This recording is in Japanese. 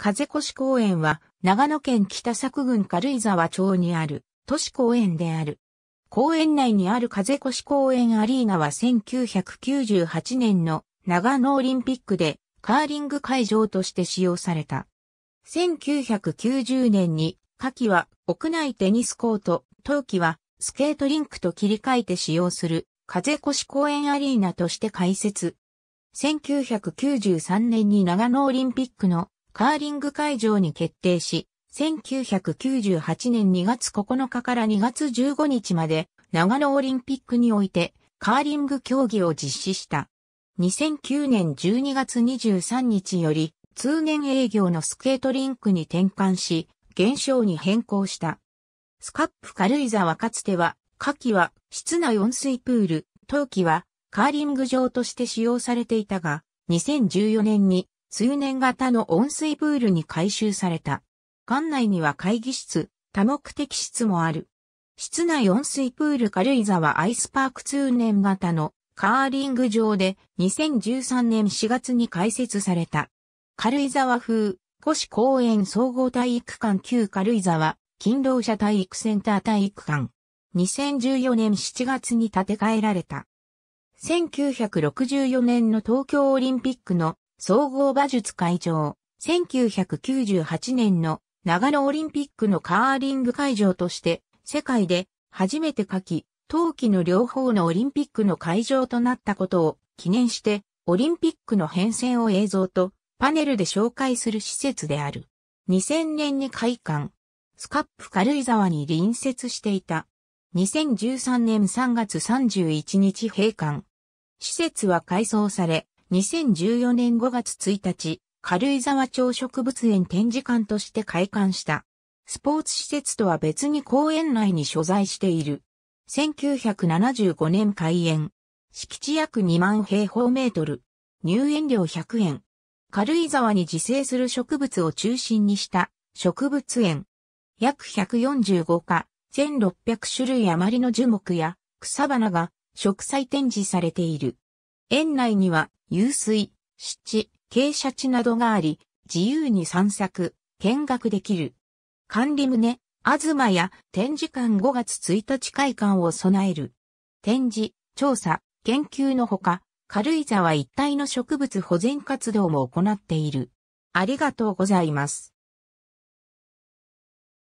風越公園は、長野県北作郡軽井沢町にある都市公園である。公園内にある風越公園アリーナは1998年の長野オリンピックでカーリング会場として使用された。1990年に、夏季は屋内テニスコート、冬季はスケートリンクと切り替えて使用する風越公園アリーナとして開設。1993年に長野オリンピックのカーリング会場に決定し、1998年2月9日から2月15日まで長野オリンピックにおいてカーリング競技を実施した。2009年12月23日より通年営業のスケートリンクに転換し、減少に変更した。スカップ軽井沢かつては、夏季は室内温水プール、冬季はカーリング場として使用されていたが、2014年に通年型の温水プールに改修された。館内には会議室、多目的室もある。室内温水プール軽井沢アイスパーク通年型のカーリング場で2013年4月に開設された。軽井沢風、古市公園総合体育館旧軽井沢、勤労者体育センター体育館。2014年7月に建て替えられた。1964年の東京オリンピックの総合馬術会場、1998年の長野オリンピックのカーリング会場として世界で初めて夏季、冬季の両方のオリンピックの会場となったことを記念してオリンピックの変遷を映像とパネルで紹介する施設である。2000年に開館、スカップ軽井沢に隣接していた。2013年3月31日閉館。施設は改装され、2014年5月1日、軽井沢町植物園展示館として開館した。スポーツ施設とは別に公園内に所在している。1975年開園。敷地約2万平方メートル。入園料100円。軽井沢に自生する植物を中心にした植物園。約145科、1600種類余りの樹木や草花が植栽展示されている。園内には湧水、湿地、傾斜地などがあり、自由に散策、見学できる。管理棟、東や展示館5月1日開館を備える。展示、調査、研究のほか、軽井沢一帯の植物保全活動も行っている。ありがとうございます。